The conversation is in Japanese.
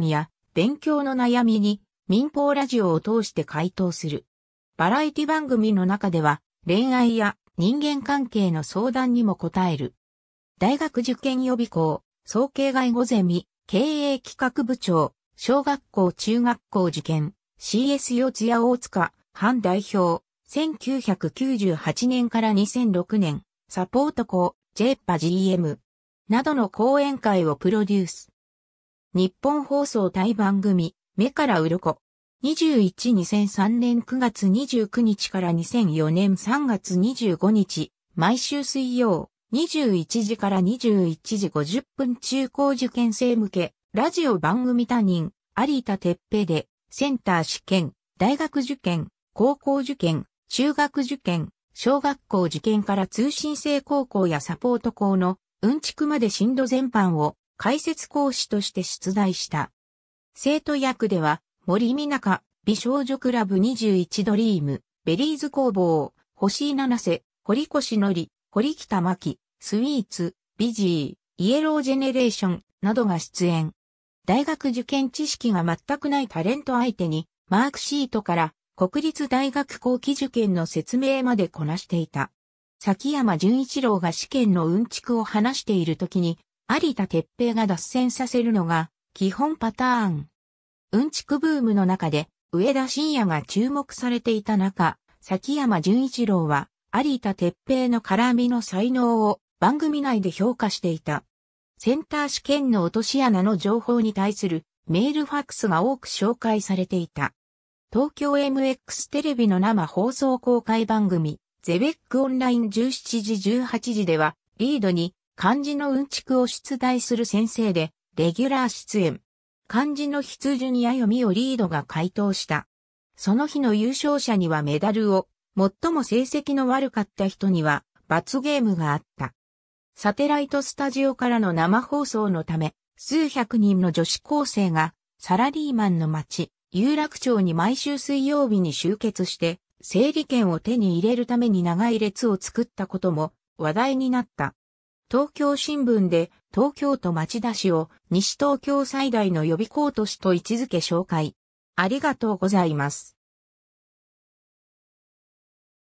や勉強の悩みに民放ラジオを通して回答する。バラエティ番組の中では恋愛や人間関係の相談にも答える。大学受験予備校、総計外語ゼミ、経営企画部長、小学校中学校受験、CS 四谷大塚、反代表、1998年から2006年、サポート校、J p a パ GM などの講演会をプロデュース。日本放送対番組、目から鱗。21-2003年9月29日から2004年3月25日、毎週水曜、21時から21時50分中高受験生向け、ラジオ番組他人、有田哲平で、センター試験、大学受験、高校受験、中学受験、小学校受験から通信制高校やサポート校の、うんちくまで進路全般を解説講師として出題した。生徒役では、森美中、美少女クラブ21ドリーム、ベリーズ工房、星井七瀬、堀越のり、堀北真希、スイーツ、ビジー、イエロージェネレーションなどが出演。大学受験知識が全くないタレント相手に、マークシートから国立大学後期受験の説明までこなしていた。崎山淳一郎が試験のうんちくを話している時に、有田鉄平が脱線させるのが基本パターン。うんちくブームの中で上田晋也が注目されていた中、崎山純一郎は有田鉄平の絡みの才能を番組内で評価していた。センター試験の落とし穴の情報に対するメールファックスが多く紹介されていた。東京 MX テレビの生放送公開番組、ゼベックオンライン17時18時では、リードに漢字のうんちくを出題する先生で、レギュラー出演。漢字の筆順や読みをリードが回答した。その日の優勝者にはメダルを、最も成績の悪かった人には罰ゲームがあった。サテライトスタジオからの生放送のため、数百人の女子高生がサラリーマンの町、有楽町に毎週水曜日に集結して、整理券を手に入れるために長い列を作ったことも話題になった。東京新聞で東京都町田市を西東京最大の予備校都市と位置づけ紹介。ありがとうございます。